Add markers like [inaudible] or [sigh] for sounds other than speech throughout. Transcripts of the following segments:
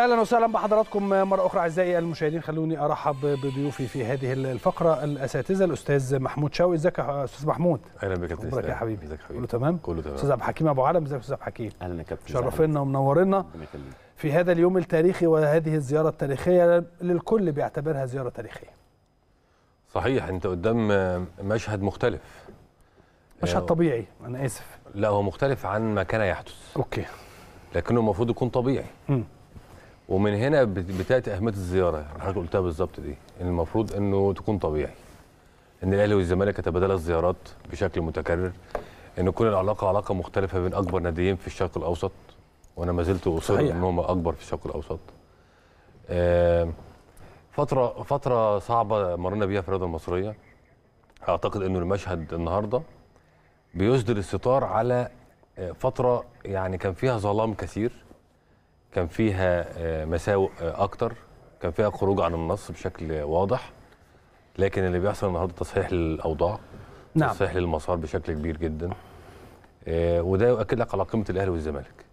اهلا وسهلا بحضراتكم مره اخرى اعزائي المشاهدين خلوني ارحب بضيوفي في هذه الفقره الاساتذه الاستاذ محمود شاوي ازيك يا استاذ محمود اهلا بك يا كابتن يا حبيبي ازيك حبيبي كله تمام كله تمام استاذ عبد الحكيم ابو علم ازيك يا استاذ عبد الحكيم اهلا يا كابتن شرفنا ومنورنا في هذا اليوم التاريخي وهذه الزياره التاريخيه للكل بيعتبرها زياره تاريخيه صحيح انت قدام مشهد مختلف مشهد آه، طبيعي انا اسف لا هو مختلف عن ما كان يحدث اوكي لكنه المفروض يكون طبيعي م. ومن هنا بتاتي اهميه الزياره حضرتك قلتها بالظبط دي ان المفروض انه تكون طبيعي ان الاهلي والزمالك يتبادلا الزيارات بشكل متكرر ان تكون العلاقه علاقه مختلفه بين اكبر ناديين في الشرق الاوسط وانا ما زلت اصر ان هم اكبر في الشرق الاوسط فتره فتره صعبه مرينا بيها في الرياضه المصريه اعتقد انه المشهد النهارده بيسدل الستار على آه، فتره يعني كان فيها ظلام كثير كان فيها آه، مساوئ آه، اكتر كان فيها خروج عن النص بشكل واضح لكن اللي بيحصل النهارده تصحيح للاوضاع نعم. تصحيح للمسار بشكل كبير جدا آه، وده يؤكد لك على قيمه الاهلي والزمالك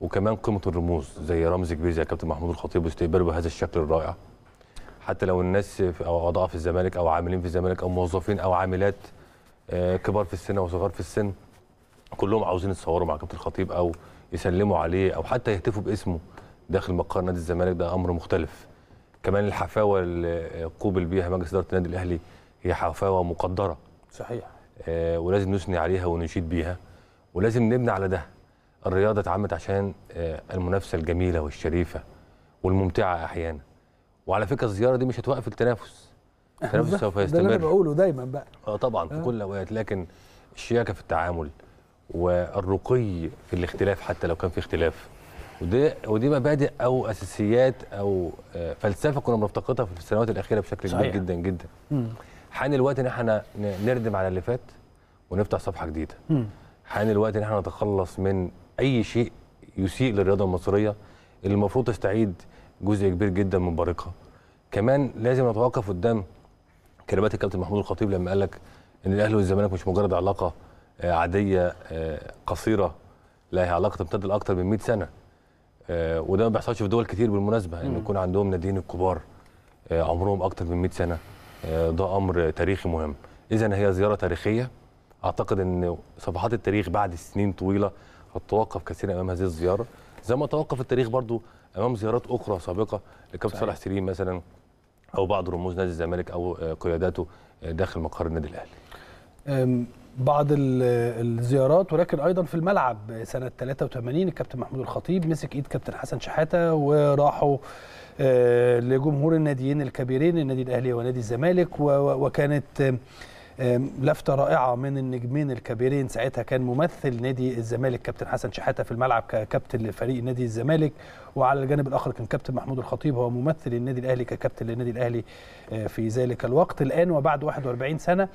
وكمان قيمه الرموز زي رمز كبير زي كابتن محمود الخطيب واستقباله بهذا الشكل الرائع حتى لو الناس او اعضاء في الزمالك او عاملين في الزمالك او موظفين او عاملات كبار في السن او صغار في السن كلهم عاوزين يتصوروا مع كابتن الخطيب او يسلموا عليه او حتى يهتفوا باسمه داخل مقر نادي الزمالك ده امر مختلف كمان الحفاوه اللي قوبل بيها مجلس اداره النادي الاهلي هي حفاوه مقدره صحيح آه ولازم نثني عليها ونشيد بيها ولازم نبني على ده الرياضه اتعملت عشان آه المنافسه الجميله والشريفه والممتعه احيانا وعلى فكره الزياره دي مش هتوقف التنافس التنافس [laughs] سوف يستمر ده اللي انا بقوله دايما بقى اه طبعا في آه. كل الاوقات لكن الشياكه في التعامل والرقي في الاختلاف حتى لو كان في اختلاف ودي ودي مبادئ او اساسيات او آه، فلسفه كنا بنفتقدها في السنوات الاخيره بشكل كبير جدا جدا مم. حان الوقت ان احنا نردم على اللي فات ونفتح صفحه جديده مم. حان الوقت ان احنا نتخلص من اي شيء يسيء للرياضه المصريه اللي المفروض تستعيد جزء كبير جدا من بارقها كمان لازم نتوقف قدام كلمات الكابتن محمود الخطيب لما قال لك ان الاهلي والزمالك مش مجرد علاقه آه، عاديه آه، قصيره لها علاقه تمتد لاكثر من 100 سنه آه، وده ما بيحصلش في دول كتير بالمناسبه ان يعني يكون عندهم ناديين الكبار عمرهم اكثر من 100 سنه ده امر تاريخي مهم اذا هي زياره تاريخيه اعتقد ان صفحات التاريخ بعد سنين طويله هتتوقف كثيرا امام هذه الزياره زي ما توقف التاريخ برضو امام زيارات اخرى سابقه لكابتن صالح سليم مثلا او بعض رموز نادي الزمالك او قياداته داخل مقر النادي الاهلي بعض الزيارات ولكن ايضا في الملعب سنه 83 الكابتن محمود الخطيب مسك ايد كابتن حسن شحاته وراحوا آه، لجمهور الناديين الكبيرين النادي الاهلي ونادي الزمالك وكانت لفته رائعه من النجمين الكبيرين ساعتها كان ممثل نادي الزمالك كابتن حسن شحاته في الملعب ككابتن لفريق نادي الزمالك وعلى الجانب الاخر كان كابتن محمود الخطيب هو ممثل النادي الاهلي ككابتن للنادي الاهلي آه، في ذلك الوقت الان وبعد 41 سنه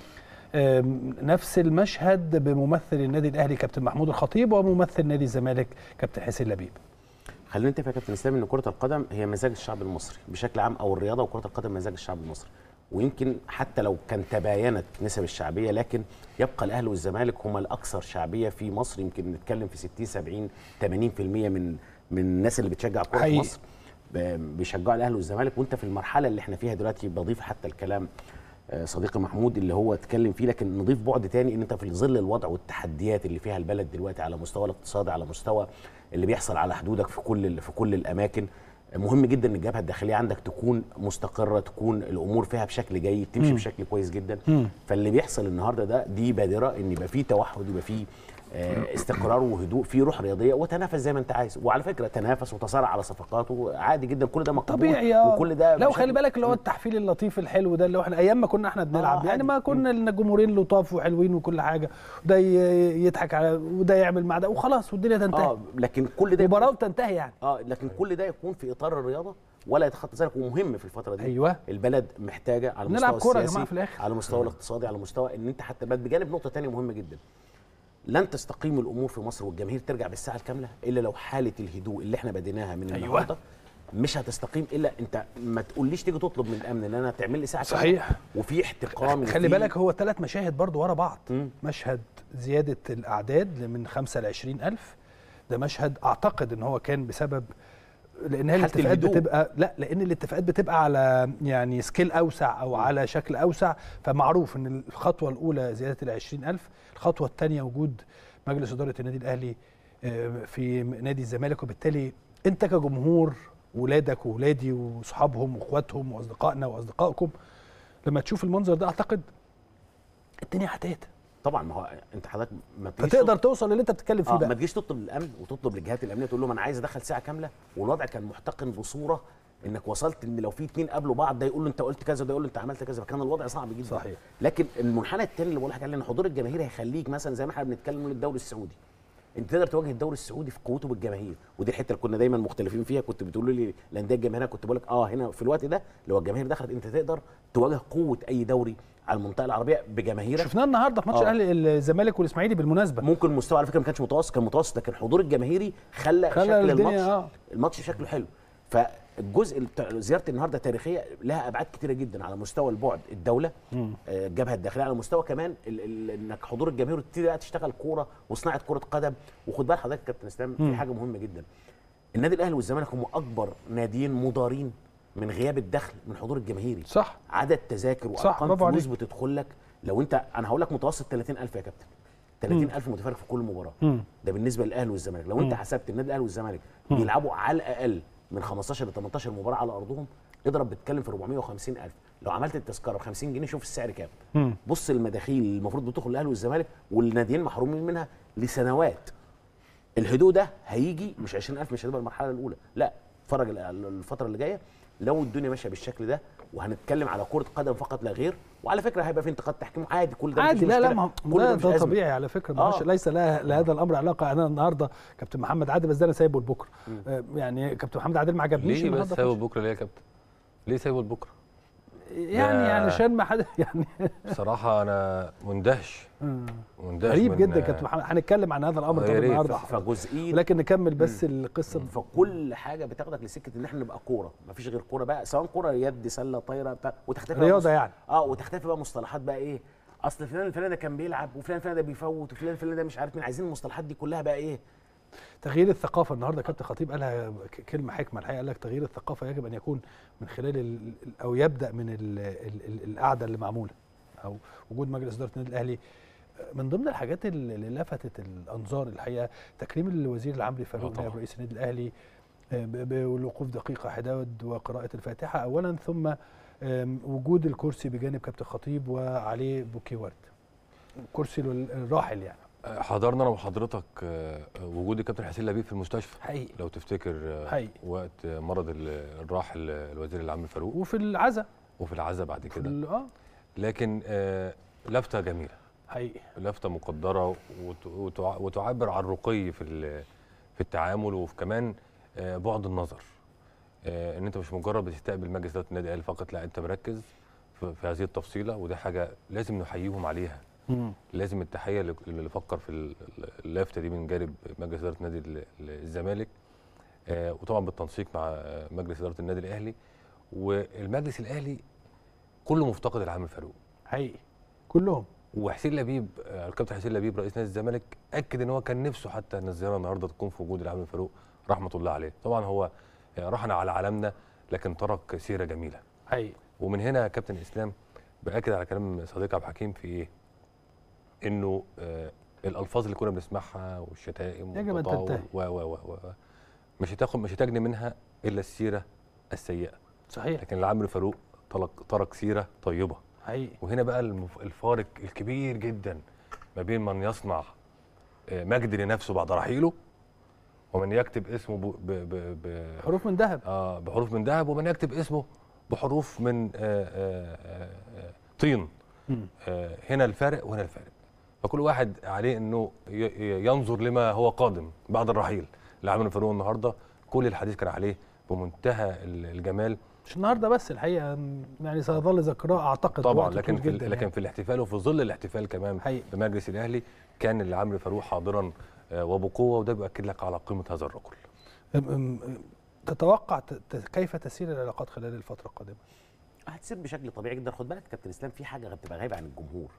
نفس المشهد بممثل النادي الاهلي كابتن محمود الخطيب وممثل نادي الزمالك كابتن حسين لبيب خلينا نتفق يا كابتن اسلام ان كره القدم هي مزاج الشعب المصري بشكل عام او الرياضه وكره القدم مزاج الشعب المصري ويمكن حتى لو كان تباينت نسب الشعبيه لكن يبقى الاهلي والزمالك هما الاكثر شعبيه في مصر يمكن نتكلم في 60 70 80% من من الناس اللي بتشجع كره مصر بيشجعوا الاهلي والزمالك وانت في المرحله اللي احنا فيها دلوقتي بضيف حتى الكلام آه، صديقي محمود اللي هو اتكلم فيه لكن نضيف بعد تاني ان انت في ظل الوضع والتحديات اللي فيها البلد دلوقتي على مستوى الاقتصاد على مستوى اللي بيحصل على حدودك في كل في كل الاماكن مهم جدا ان الجبهه الداخليه عندك تكون مستقره تكون الامور فيها بشكل جيد تمشي م. بشكل كويس جدا م. فاللي بيحصل النهارده ده دي بادره ان يبقى في توحد يبقى في آه، استقرار وهدوء في روح رياضيه وتنافس زي ما انت عايز وعلى فكره تنافس وتصارع على صفقاته عادي جدا كل ده مقبول طبيعي وكل ده لو خلي بالك اللي هو التحفيل اللطيف الحلو ده اللي احنا ايام ما كنا احنا بنلعب آه يعني ما كنا الجمهورين لطاف وحلوين وكل حاجه وده يضحك على وده يعمل مع ده وخلاص والدنيا تنتهي اه لكن كل ده المباراه تنتهي يعني اه لكن كل ده يكون في اطار الرياضه ولا يتخطى ذلك ومهم في الفتره دي ايوه البلد محتاجه على المستوى السياسي كرة في الاخر على المستوى الاقتصادي على مستوى ان انت حتى بجانب نقطه ثانيه مهمه جدا لن تستقيم الامور في مصر والجماهير ترجع بالساعه الكامله الا لو حاله الهدوء اللي احنا بديناها من أيوة. النهارده مش هتستقيم الا انت ما تقوليش تيجي تطلب من الامن ان انا تعمل لي ساعه صحيح وفي احتقام خلي بالك هو ثلاث مشاهد برضو ورا بعض م. مشهد زياده الاعداد من 5 ل 20000 ده مشهد اعتقد ان هو كان بسبب لان هي الاتفاقات بتبقى لا لان الاتفاقات بتبقى على يعني سكيل اوسع او على شكل اوسع فمعروف ان الخطوه الاولى زياده ال 20000 الخطوه الثانيه وجود مجلس اداره النادي الاهلي آه، في نادي الزمالك وبالتالي انت كجمهور ولادك وولادي وصحابهم واخواتهم واصدقائنا واصدقائكم لما تشوف المنظر ده اعتقد الدنيا هتهدى طبعا ما هو انت حضرتك ما فتقدر توصل للي انت بتتكلم فيه آه بقى ما تجيش تطلب الامن وتطلب للجهات الامنيه تقول لهم انا عايز ادخل ساعه كامله والوضع كان محتقن بصوره انك وصلت ان لو في اثنين قابلوا بعض ده يقول له انت قلت كذا وده يقول له انت عملت كذا فكان الوضع صعب جدا صحيح لكن المنحنى الثاني اللي بقول لك عليه ان حضور الجماهير هيخليك مثلا زي ما احنا بنتكلم للدوري الدوري السعودي انت تقدر تواجه الدوري السعودي في قوته بالجماهير ودي الحته اللي كنا دايما مختلفين فيها كنت بتقول لي الانديه الجماهيريه كنت بقول لك اه هنا في الوقت ده لو الجماهير دخلت انت تقدر تواجه قوه اي دوري على المنطقه العربيه بجماهيرك شفناه النهارده في ماتش الاهلي آه. الزمالك والاسماعيلي بالمناسبه ممكن المستوى على فكره ما كانش متوسط كان متوسط لكن حضور الجماهيري خلى, خلى شكل الماتش آه. الماتش شكله حلو الجزء زياره النهارده تاريخيه لها ابعاد كثيره جدا على مستوى البعد الدوله آه، الجبهه الداخليه على مستوى كمان انك حضور الجماهير وتبتدي بقى تشتغل كوره وصناعه كره قدم وخد بال حضرتك كابتن اسلام في حاجه مهمه جدا النادي الاهلي والزمالك هم اكبر ناديين مضارين من غياب الدخل من حضور الجماهيري صح عدد تذاكر وارقام فلوس بتدخل لك لو انت انا هقول لك متوسط 30000 يا كابتن 30000 متفرج في كل مباراه ده بالنسبه للاهلي والزمالك لو انت حسبت النادي الاهلي والزمالك بيلعبوا على الاقل من 15 ل 18 مباراه على ارضهم اضرب بتتكلم في 450 الف لو عملت التذكره ب 50 جنيه شوف السعر كام بص المداخيل المفروض بتدخل الاهلي والزمالك والناديين محرومين منها لسنوات الهدوء ده هيجي مش الف مش هتبقى المرحله الاولى لا اتفرج الفتره اللي جايه لو الدنيا ماشيه بالشكل ده وهنتكلم على كره قدم فقط لا غير وعلى فكره هيبقى في انتقاد تحكيم عادي كل ده عادي لا لا ما كل ده طبيعي على فكره آه. ليس لها لهذا الامر علاقه انا النهارده كابتن محمد عادل بس ده انا سايبه لبكره آه يعني كابتن محمد عادل ما عجبنيش ليه بس سايبه لبكره ليه يا كابتن؟ ليه سايبه لبكره؟ يعني علشان يعني ما حد [laughs] يعني بصراحه انا مندهش آه. مندهش غريب من جدا كانت هنتكلم عن هذا الامر آه، طبعا النهارده فجزئين لكن نكمل بس القصه فكل حاجه بتاخدك لسكه ان احنا نبقى كوره مفيش غير كوره بقى سواء كوره يد سله طايره بتاع وتختفي رياضه يعني اه وتختفي بقى مصطلحات بقى ايه اصل فلان فلان ده كان بيلعب وفلان فلان ده بيفوت وفلان فلان ده مش عارف مين عايزين المصطلحات دي كلها بقى ايه تغيير الثقافه النهارده كابتن خطيب قالها كلمه حكمه الحقيقه قال لك تغيير الثقافه يجب ان يكون من خلال او يبدا من القعده اللي معموله او وجود مجلس اداره النادي الاهلي من ضمن الحاجات اللي لفتت الانظار الحقيقه تكريم الوزير العام لفاروق آه، نائب رئيس النادي الاهلي آه، بالوقوف دقيقه حداود وقراءه الفاتحه اولا ثم وجود الكرسي بجانب كابتن خطيب وعليه بوكي ورد كرسي الراحل يعني حضرنا انا وحضرتك آه، آه، وجود الكابتن حسين لبيب في المستشفى حقيقي لو تفتكر آه، حقيقي. وقت مرض الراحل الوزير العام فاروق وفي العزاء وفي العزاء بعد كده اه لكن لفته جميله حقيقي لفته مقدره وتعبر عن الرقي في في التعامل وفي كمان بعد النظر ان انت مش مجرد بتستقبل مجلس اداره النادي الاهلي فقط لا انت مركز في هذه التفصيله وده حاجه لازم نحييهم عليها مم. لازم التحيه اللي فكر في اللافته دي من جانب مجلس اداره نادي الزمالك آه وطبعا بالتنسيق مع مجلس اداره النادي الاهلي والمجلس الاهلي كله مفتقد لعامل فاروق حقيقي كلهم وحسين لبيب الكابتن آه، حسين لبيب رئيس نادي الزمالك اكد ان هو كان نفسه حتى ان الزياره النهارده تكون في وجود العامل فاروق رحمه الله عليه طبعا هو آه، رحنا على عالمنا لكن ترك سيره جميله حقيقي ومن هنا يا كابتن اسلام باكد على كلام صديق عبد الحكيم في ايه انه آه، الالفاظ اللي كنا بنسمعها والشتائم يجب ان تنتهي و و و مش هتاخد مش هتجني منها الا السيره السيئه صحيح لكن العامل فاروق ترك ترك سيره طيبه حقيقي وهنا بقى الفارق الكبير جدا ما بين من يصنع آه، مجد لنفسه بعد رحيله ومن يكتب اسمه ب ب بحروف من ذهب اه بحروف من ذهب ومن يكتب اسمه بحروف من آآ آه، آآ طين آه هنا الفارق وهنا الفارق فكل واحد عليه انه ينظر لما هو قادم بعد الرحيل لعمل الفاروق النهارده كل الحديث كان عليه بمنتهى الجمال مش النهارده بس الحقيقه يعني سيظل ذكراه اعتقد طبعا لكن في جداً لكن يعني. في الاحتفال وفي ظل الاحتفال كمان حقيقة. بمجلس الاهلي كان اللي عمرو فاروق حاضرا آه، وبقوه وده بيؤكد لك على قيمه هذا الرجل تتوقع كيف تسير العلاقات خلال الفتره القادمه هتسير بشكل طبيعي جدا خد بالك كابتن اسلام في حاجه بتبقى غايبه عن الجمهور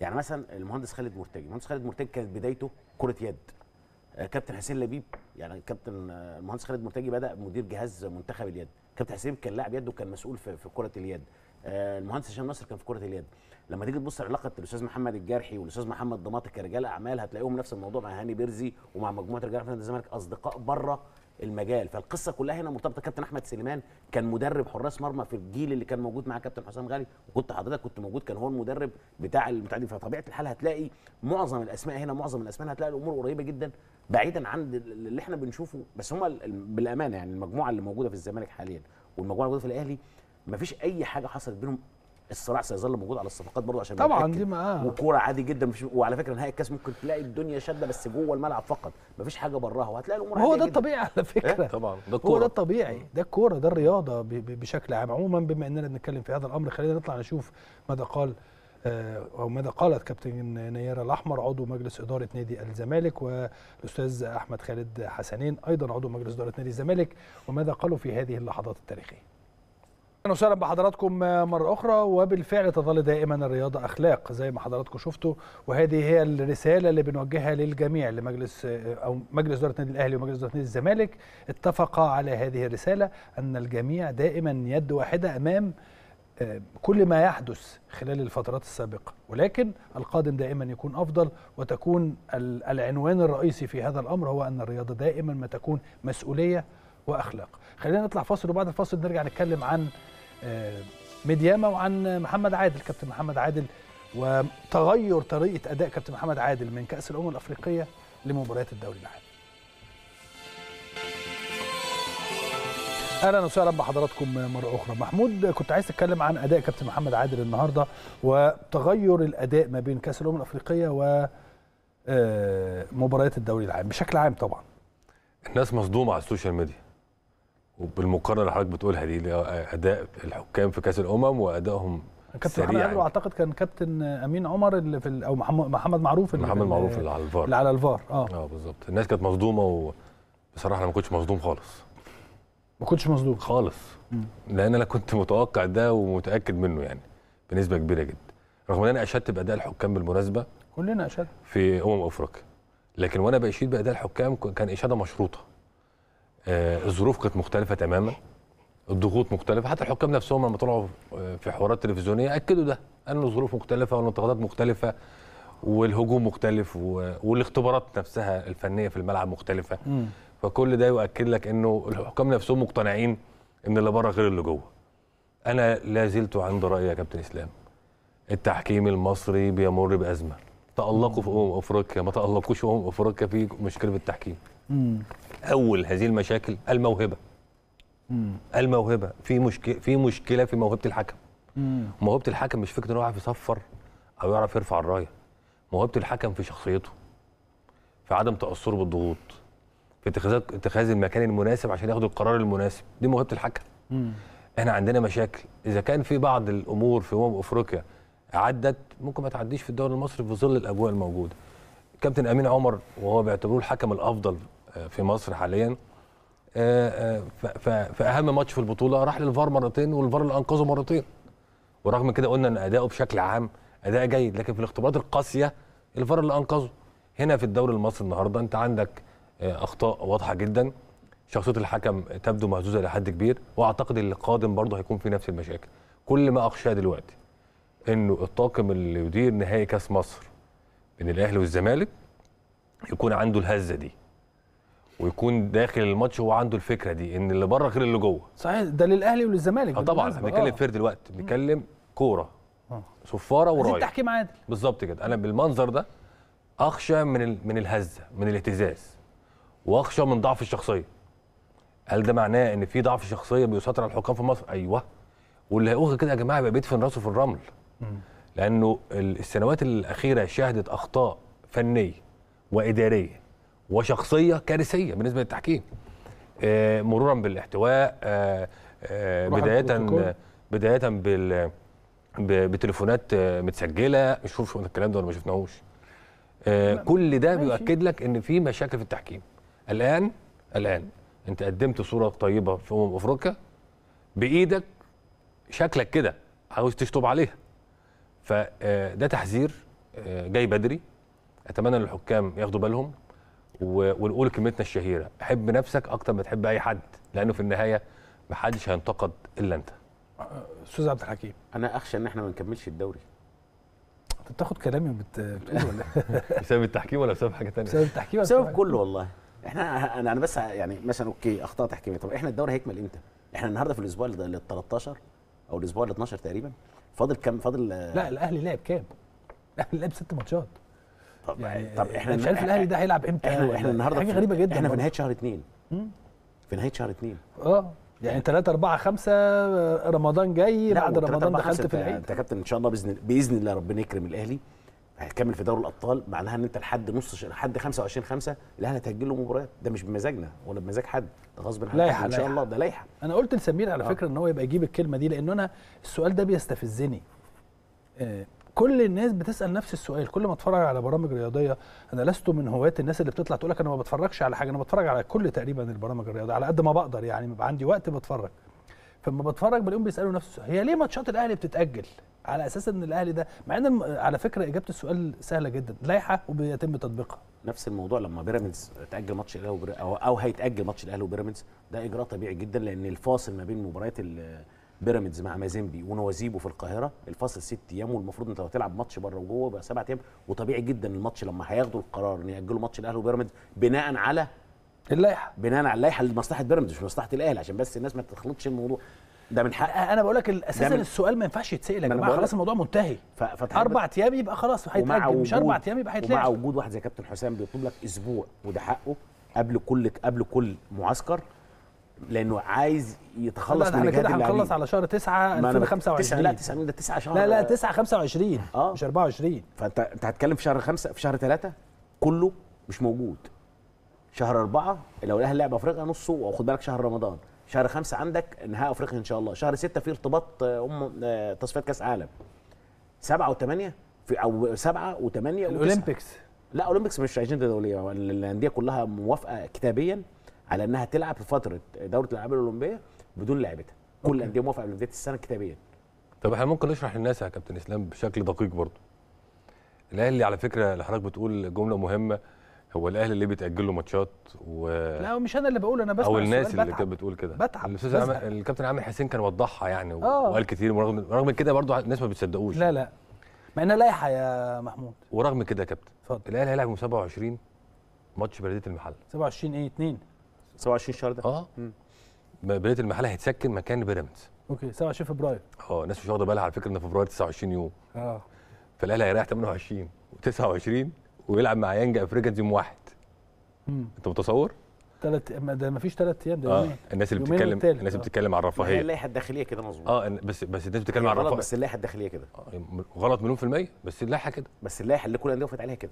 يعني مثلا المهندس خالد مرتجي المهندس خالد مرتجي كانت بدايته كره يد آه، كابتن حسين لبيب يعني كابتن آه، المهندس خالد مرتجي بدا مدير جهاز منتخب اليد كابتن حسين كان لاعب يد وكان مسؤول في, في كره اليد آه، المهندس هشام نصر كان في كره اليد لما تيجي تبص علاقه الاستاذ محمد الجارحي والاستاذ محمد ضماطي كرجال اعمال هتلاقيهم نفس الموضوع مع هاني بيرزي ومع مجموعه رجال اعمال الزمالك اصدقاء بره المجال فالقصه كلها هنا مرتبطه كابتن احمد سليمان كان مدرب حراس مرمى في الجيل اللي كان موجود مع كابتن حسام غالي وكنت حضرتك كنت موجود كان هو المدرب بتاع المتعدين فطبيعه الحال هتلاقي معظم الاسماء هنا معظم الاسماء هتلاقي الامور قريبه جدا بعيدا عن اللي احنا بنشوفه بس هم بالامانه يعني المجموعه اللي موجوده في الزمالك حاليا والمجموعه اللي موجوده في الاهلي مفيش اي حاجه حصلت بينهم الصراع سيظل موجود على الصفقات برضه عشان طبعا دي ما آه. والكوره عادي جدا مش وعلى فكره نهائي الكاس ممكن تلاقي الدنيا شاده بس جوه الملعب فقط مفيش حاجه براها وهتلاقي الامور هو ده الطبيعي على إيه؟ فكره إيه؟ طبعا ده الكوره هو ده الطبيعي ده الكوره ده الرياضه بشكل عام عموما بما اننا بنتكلم في هذا الامر خلينا نطلع نشوف ماذا قال آه، او ماذا قالت كابتن نيارة الاحمر عضو مجلس اداره نادي الزمالك والاستاذ احمد خالد حسنين ايضا عضو مجلس اداره نادي الزمالك وماذا قالوا في هذه اللحظات التاريخيه اهلا وسهلا بحضراتكم مره اخرى وبالفعل تظل دائما الرياضه اخلاق زي ما حضراتكم شفتوا وهذه هي الرساله اللي بنوجهها للجميع لمجلس او مجلس اداره النادي الاهلي ومجلس اداره النادي الزمالك اتفقا على هذه الرساله ان الجميع دائما يد واحده امام آه، كل ما يحدث خلال الفترات السابقه ولكن القادم دائما يكون افضل وتكون العنوان الرئيسي في هذا الامر هو ان الرياضه دائما ما تكون مسؤوليه واخلاق خلينا نطلع فاصل وبعد الفاصل نرجع نتكلم عن ميدياما وعن محمد عادل كابتن محمد عادل وتغير طريقه اداء كابتن محمد عادل من كاس الامم الافريقيه لمباريات الدوري العام. اهلا وسهلا بحضراتكم مره اخرى محمود كنت عايز اتكلم عن اداء كابتن محمد عادل النهارده وتغير الاداء ما بين كاس الامم الافريقيه و آه، مباريات الدوري العام بشكل عام طبعا الناس مصدومه على السوشيال ميديا وبالمقارنه اللي حضرتك بتقولها دي اداء الحكام في كاس الامم وادائهم كابتن محمد يعني. اعتقد كان كابتن امين عمر اللي في او محمد معروف اللي محمد معروف اللي على الفار اللي على الفار اه اه بالظبط الناس كانت مصدومه وبصراحه انا ما كنتش مصدوم خالص ما كنتش مصدوم خالص م. لان انا كنت متوقع ده ومتاكد منه يعني بنسبه كبيره جدا رغم ان انا اشدت باداء الحكام بالمناسبه كلنا اشدنا في امم افريقيا لكن وانا بشيد باداء الحكام كان اشاده مشروطه آه، الظروف كانت مختلفه تماما الضغوط مختلفه حتى الحكام نفسهم لما طلعوا آه، في حوارات تلفزيونيه اكدوا ده ان الظروف مختلفه والانتقادات مختلفه والهجوم مختلف والاختبارات نفسها الفنيه في الملعب مختلفه م. فكل ده يؤكد لك انه الحكام نفسهم مقتنعين ان اللي بره غير اللي جوه انا لا زلت عند رايي يا كابتن اسلام التحكيم المصري بيمر بازمه تالقوا في امم افريقيا ما تالقوش في امم افريقيا في مشكله في التحكيم اول هذه المشاكل الموهبه مم. الموهبه في مشكله في مشكله في موهبه الحكم موهبه الحكم مش فكره انه يعرف يصفر او يعرف يرفع الرايه موهبه الحكم في شخصيته في عدم تاثره بالضغوط في اتخاذ اتخاذ المكان المناسب عشان ياخد القرار المناسب دي موهبه الحكم مم. احنا عندنا مشاكل اذا كان في بعض الامور في امم افريقيا عدت ممكن ما تعديش في الدوري المصري في ظل الاجواء الموجوده كابتن امين عمر وهو بيعتبروه الحكم الافضل في مصر حاليا آه، آه، فاهم ماتش في البطوله راح للفار مرتين والفار اللي انقذه مرتين ورغم كده قلنا ان اداؤه بشكل عام اداء جيد لكن في الاختبارات القاسيه الفار اللي انقذه هنا في الدوري المصري النهارده انت عندك آه، اخطاء واضحه جدا شخصيه الحكم تبدو مهزوزه الى حد كبير واعتقد اللي قادم برضه هيكون في نفس المشاكل كل ما اخشاه دلوقتي انه الطاقم اللي يدير نهائي كاس مصر بين الاهلي والزمالك يكون عنده الهزه دي ويكون داخل الماتش هو عنده الفكره دي ان اللي بره غير اللي جوه صحيح ده للاهلي وللزمالك اه طبعا بنتكلم آه. فير دلوقتي بنتكلم كوره آه. صفاره ورايح التحكيم عادل بالظبط كده انا بالمنظر ده اخشى من من الهزه من الاهتزاز واخشى من ضعف الشخصيه هل ده معناه ان في ضعف شخصيه بيسيطر على الحكام في مصر ايوه واللي هيقول كده يا جماعه يبقى بيدفن راسه في الرمل لانه السنوات الاخيره شهدت اخطاء فنيه واداريه وشخصيه كارثيه بالنسبه للتحكيم آه، مرورا بالاحتواء آه، آه، بدايه بدايه بال بتليفونات متسجله نشوف الكلام ده ولا ما شفناهوش كل ده بيؤكد لك ان في مشاكل في التحكيم الان الان انت قدمت صوره طيبه في امم افريقيا بايدك شكلك كده عاوز تشطب عليها فده تحذير جاي بدري اتمنى ان الحكام ياخدوا بالهم ونقول كلمتنا الشهيره حب نفسك اكتر ما تحب اي حد لانه في النهايه ما حدش هينتقد الا انت استاذ عبد الحكيم انا اخشى ان احنا ما نكملش الدوري انت بتاخد كلامي بت... بتقول ولا إيه؟ [laughs] بسبب التحكيم ولا بسبب حاجه ثانيه بسبب التحكيم بسبب كله والله احنا انا انا بس يعني مثلا اوكي اخطاء تحكيميه طب احنا الدوري هيكمل امتى احنا النهارده في الاسبوع ال 13 او الاسبوع ال 12 تقريبا فاضل كام فاضل لا الاهلي لعب كام الاهلي [laughs] لعب ست ماتشات طب يعني طب آه، احنا مش عارف الاهلي ده هيلعب امتى احنا, يعني احنا النهارده حاجه غريبه جدا احنا في نهايه شهر اثنين في نهايه شهر اثنين اه يعني 3 4 5 رمضان جاي بعد رمضان دخلت في العيد انت كابتن ان شاء الله باذن باذن الله ربنا يكرم الاهلي هيكمل في دوري الابطال معناها ان انت لحد نص لحد 25 5 الاهلي هتاجل له مباريات ده مش بمزاجنا ولا بمزاج حد ده غصب عن حد ان شاء الله ده لائحه انا قلت لسمير على آه. فكره ان هو يبقى يجيب الكلمه دي لان انا السؤال ده بيستفزني آه كل الناس بتسال نفس السؤال كل ما اتفرج على برامج رياضيه انا لست من هواه الناس اللي بتطلع تقول لك انا ما بتفرجش على حاجه انا بتفرج على كل تقريبا البرامج الرياضيه على قد ما بقدر يعني بيبقى عندي وقت بتفرج فلما بتفرج بلاقيهم بيسالوا نفس السؤال هي ليه ماتشات الاهلي بتتاجل على اساس ان الاهلي ده مع ان على فكره اجابه السؤال سهله جدا لائحه وبيتم تطبيقها نفس الموضوع لما بيراميدز تاجل ماتش الاهلي او او هيتاجل ماتش الاهلي وبيراميدز ده اجراء طبيعي جدا لان الفاصل ما بين مباريات بيراميدز مع مازيمبي ونوازيبو في القاهره الفاصل ست ايام والمفروض انت لو هتلعب ماتش بره وجوه بقى سبع ايام وطبيعي جدا الماتش لما هياخدوا القرار ان ياجلوا ماتش الاهلي وبيراميدز بناء على اللائحه بناء على اللائحه لمصلحه بيراميدز مش مصلحه الاهلي عشان بس الناس ما تخلطش الموضوع ده من حق انا بقول لك اساسا السؤال ما ينفعش يتسال يا جماعه خلاص الموضوع منتهي اربع ايام يبقى خلاص هيتاجل مش اربع ايام يبقى هيتلعب مع وجود واحد زي كابتن حسام بيطلب لك اسبوع وده حقه قبل كل قبل كل معسكر لانه عايز يتخلص من الجهاد اللي عليه هنخلص على شهر 9 2025 لا 9 ده 9 شهر لا لا 9 25 آه. مش 24 فانت انت هتتكلم في شهر 5 في شهر 3 كله مش موجود شهر 4 لو الاهلي لعب افريقيا نصه وخد بالك شهر رمضان شهر 5 عندك نهائي افريقيا ان شاء الله شهر 6 في ارتباط آه، ام آه، تصفيات كاس عالم 7 و8 في او 7 و8 الاولمبيكس لا اولمبيكس مش اجنده دوليه الانديه كلها موافقه كتابيا على انها تلعب في فتره دوره الالعاب الاولمبيه بدون لعبتها كل الانديه موافقه قبل بدايه السنه كتابيا طب احنا ممكن نشرح للناس يا كابتن اسلام بشكل دقيق برضه الاهلي على فكره اللي حضرتك بتقول جمله مهمه هو الاهلي اللي بيتاجل له ماتشات و لا مش انا اللي بقول انا بس او الناس اللي كانت بتقول كده بتعب الاستاذ عم... الكابتن عامر حسين كان وضحها يعني و... آه. وقال كتير ورغم رغم كده برضه الناس ما بتصدقوش لا لا مع انها لايحه يا محمود ورغم كده يا كابتن اتفضل الاهلي هيلعب يوم 27 ماتش بلديه المحله 27 ايه 2 27 شهر ده اه بدايه المحل هيتسكن مكان بيراميدز اوكي 27 فبراير اه الناس مش واخده بالها على فكره ان فبراير 29 يوم اه فالاهلي هيريح 28 و29 ويلعب مع يانج افريكانز يوم واحد مم. انت متصور؟ ثلاث ده ما فيش ثلاث ايام ده آه. الناس اللي بتتكلم الناس اللي بتتكلم على الرفاهيه اللائحه الداخليه كده مظبوط اه بس بس الناس بتتكلم على الرفاهيه بس اللائحه الداخليه كده آه غلط مليون في الميه بس اللائحه كده بس اللائحه اللي كل الانديه وقفت عليها كده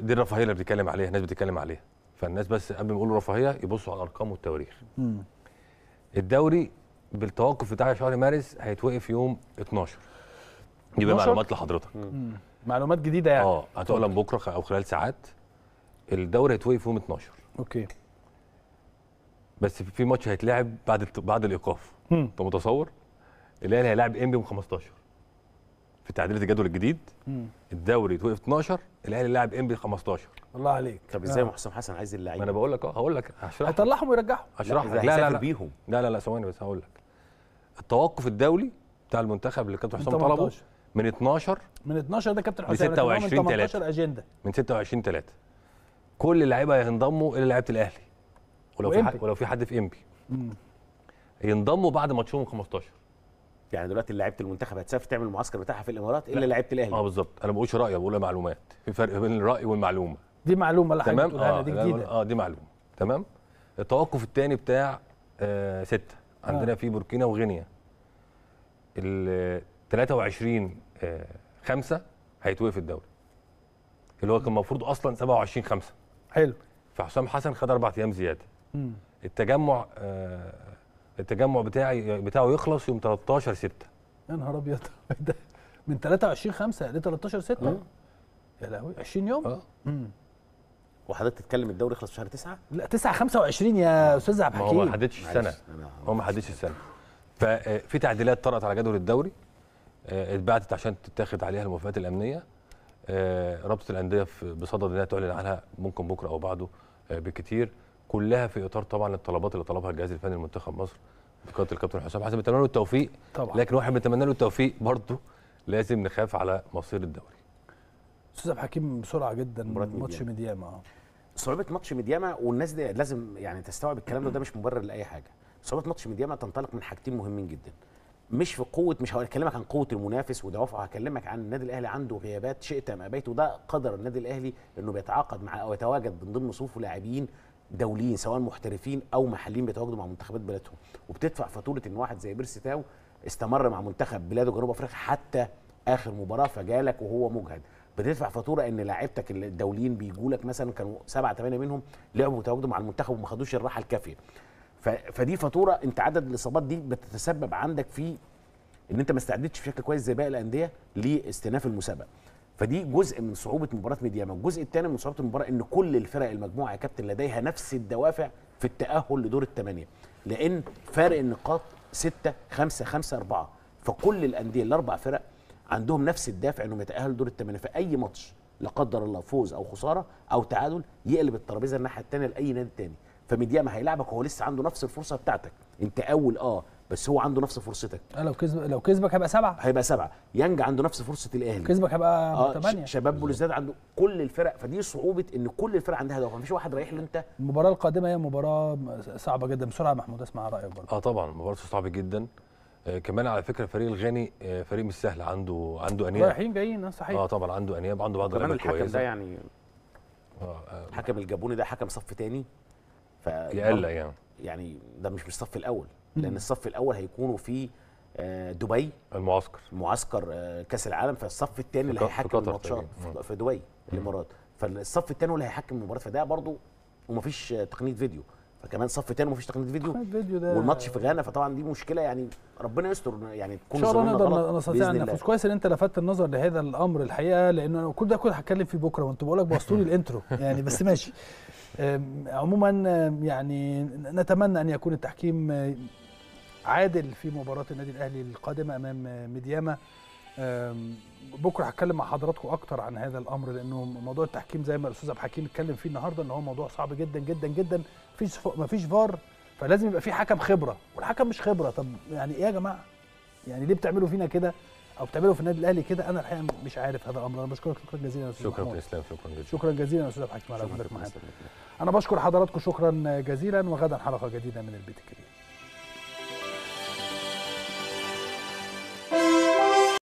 دي الرفاهيه اللي بتتكلم عليها الناس بتتكلم عليها فالناس بس قبل ما يقولوا رفاهيه يبصوا على الارقام والتواريخ الدوري بالتوقف بتاع شهر مارس هيتوقف يوم 12 دي بقى معلومات لحضرتك مم. معلومات جديده يعني اه هتعلن بكره او خلال ساعات الدوري هيتوقف يوم 12 اوكي بس في ماتش هيتلعب بعد بعد الايقاف انت متصور الاهلي هيلاعب انبي يوم 15 في تعديلات الجدول الجديد الدوري توقف 12 الاهلي لاعب انبي 15 الله عليك طب ازاي آه. محسن حسن عايز اللعيبه ما انا بقول لك اه هقول لك هشرح هيطلعهم ويرجعهم هشرح لا لا لا بيهم لا لا لا ثواني بس هقول لك التوقف الدولي بتاع المنتخب اللي كابتن حسام طلبه من 12 من 12 ده كابتن حسام من 26 3 اجنده من 26 3 كل اللعيبه هينضموا الى لعيبه الاهلي ولو في ولو في حد في انبي ينضموا بعد ماتشهم 15 يعني دلوقتي لعيبه المنتخب هتسافر تعمل المعسكر بتاعها في الامارات الا لعيبه الاهلي اه بالظبط انا ما بقولش رايي بقول معلومات في فرق بين الراي والمعلومه دي معلومه اللي تمام آه دي جديده اه دي معلومه تمام التوقف الثاني بتاع آه سته عندنا آه. في بوركينا وغينيا ال 23 آه 5 هيتوقف الدوري اللي هو كان المفروض اصلا 27 5 حلو فحسام حسن خد اربع ايام زياده مم. التجمع آه التجمع بتاعي بتاعه يخلص يوم 13 6 يا نهار ابيض [laughs] من 23 5 ل 13 6 أه. يا لهوي 20 يوم اه وحضرتك تتكلم الدوري يخلص في شهر 9 لا 9 25 يا استاذ عبد الحكيم هو ما حددش السنه هو ما حددش السنه ففي تعديلات طرأت على جدول الدوري آه، اتبعتت عشان تتاخد عليها الموافقات الامنيه آه، رابطه الانديه بصدد انها تعلن عنها ممكن بكره او بعده آه، بكثير كلها في اطار طبعا الطلبات اللي طلبها الجهاز الفني لمنتخب مصر بقياده الكابتن حسام حسن بنتمنى له التوفيق طبعا لكن واحد بنتمنى له التوفيق برضه لازم نخاف على مصير الدوري استاذ عبد الحكيم بسرعه جدا ماتش ميدياما صعوبه ماتش ميدياما والناس دي لازم يعني تستوعب الكلام ده ده مش مبرر لاي حاجه صعوبه ماتش ميدياما تنطلق من حاجتين مهمين جدا مش في قوه مش هكلمك عن قوه المنافس ودوافعه هكلمك عن النادي الاهلي عنده غيابات شئت ام ابيت وده قدر النادي الاهلي انه بيتعاقد مع او يتواجد من ضمن صفوف لاعبين دوليين سواء محترفين او محليين بيتواجدوا مع منتخبات بلادهم وبتدفع فاتوره ان واحد زي بيرسي تاو استمر مع منتخب بلاده جنوب افريقيا حتى اخر مباراه فجالك وهو مجهد بتدفع فاتوره ان لاعيبتك الدوليين بيجوا لك مثلا كانوا سبعه ثمانيه منهم لعبوا وتواجدوا مع المنتخب وما خدوش الراحه الكافيه فدي فاتوره انت عدد الاصابات دي بتتسبب عندك في ان انت ما استعدتش بشكل كويس زي باقي الانديه لاستئناف المسابقه فدي جزء من صعوبه مباراه ميدياما الجزء الثاني من صعوبه المباراه ان كل الفرق المجموعه يا كابتن لديها نفس الدوافع في التاهل لدور الثمانيه لان فارق النقاط 6 5 5 4 فكل الانديه الاربع فرق عندهم نفس الدافع انهم يتاهلوا لدور الثمانيه فاي ماتش لا قدر الله فوز او خساره او تعادل يقلب الترابيزه الناحيه الثانيه لاي نادي ثاني فميدياما هيلعبك وهو لسه عنده نفس الفرصه بتاعتك انت اول اه بس هو عنده نفس فرصتك آه، لو كسب لو كسبك هيبقى سبعه هيبقى سبعه يانج عنده نفس فرصه الاهلي كسبك هيبقى آه ثمانيه شباب بلوزداد عنده كل الفرق فدي صعوبه ان كل الفرق عندها هدف مفيش واحد رايح له انت المباراه القادمه هي مباراه صعبه جدا بسرعه محمود اسمع رايك برضه اه طبعا مباراه صعبه جدا آه كمان على فكره فريق الغاني آه فريق مش سهل عنده عنده انياب رايحين جايين آه، صحيح اه طبعا عنده انياب عنده بعض كمان الحكم ده يعني آه الحكم آه، الجابوني ده حكم صف ثاني ف يقلق يعني يعني ده مش بالصف الاول لان الصف الاول هيكونوا في آه، دبي المعسكر معسكر آه، كاس العالم فالصف الثاني اللي هيحكم الماتشات في دبي الامارات فالصف الثاني هو اللي هيحكم المباراه فده برضه ومفيش تقنيه فيديو فكمان صف تاني ومفيش تقنيه فيديو والماتش في غانا فطبعا دي مشكله يعني ربنا يستر يعني تكون ان شاء الله نقدر نستطيع ان نفوز كويس ان انت لفتت النظر لهذا الامر الحقيقه لانه انا كل ده كنت هتكلم فيه بكره وانت بقول لك بوظتوا الانترو [laughs] يعني بس ماشي عموما يعني نتمنى ان يكون التحكيم عادل في مباراه النادي الاهلي القادمه امام ميدياما بكره هتكلم مع حضراتكم اكتر عن هذا الامر لانه موضوع التحكيم زي ما الاستاذ عبد الحكيم اتكلم فيه النهارده ان هو موضوع صعب جدا جدا جدا مفيش مفيش فار فلازم يبقى في حكم خبره والحكم مش خبره طب يعني ايه يا جماعه يعني ليه بتعملوا فينا كده او بتعملوا في النادي الاهلي كده انا الحقيقه مش عارف هذا الامر انا بشكرك شكرا جزيلا يا استاذ شكرا اسلام شكرا جزيلا شكرا جزيلا يا استاذ عبد الحكيم على وجودك معانا انا بشكر حضراتكم شكرا جزيلا وغدا حلقه جديده من البيت الكريم